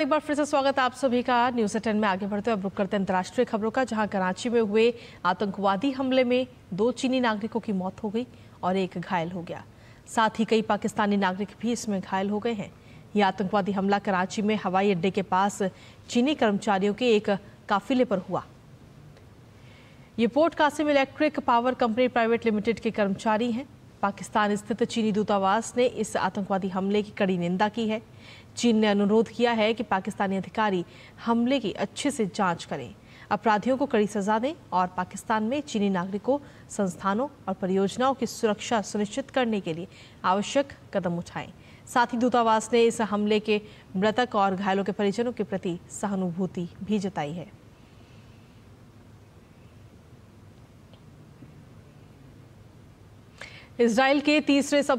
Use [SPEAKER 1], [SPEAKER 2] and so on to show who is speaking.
[SPEAKER 1] एक बार फिर से स्वागत आप सभी का न्यूज टेन में आगे बढ़ते हैं अब रुक करते हैं अंतर्राष्ट्रीय खबरों का जहां कराची में हुए आतंकवादी हमले में दो चीनी नागरिकों की मौत हो गई और एक घायल हो गया साथ ही कई पाकिस्तानी नागरिक भी इसमें घायल हो गए हैं ये आतंकवादी हमला कराची में हवाई अड्डे के पास चीनी कर्मचारियों के एक काफिले पर हुआ ये port Qasim electric power company private limited के कर्मचारी हैं पाकिस्तान स्थित चीनी दूतावास ने इस आतंकवादी हमले की कड़ी निंदा की है चीन ने अनुरोध किया है कि पाकिस्तानी अधिकारी हमले की अच्छे से जांच करें अपराधियों को कड़ी सजा दें और पाकिस्तान में चीनी नागरिकों संस्थानों और परियोजनाओं की सुरक्षा सुनिश्चित करने के लिए आवश्यक कदम उठाएं साथ ही दूतावास ने इस हमले के मृतक और घायलों के परिजनों के प्रति सहानुभूति भी जताई है इसराइल के तीसरे सब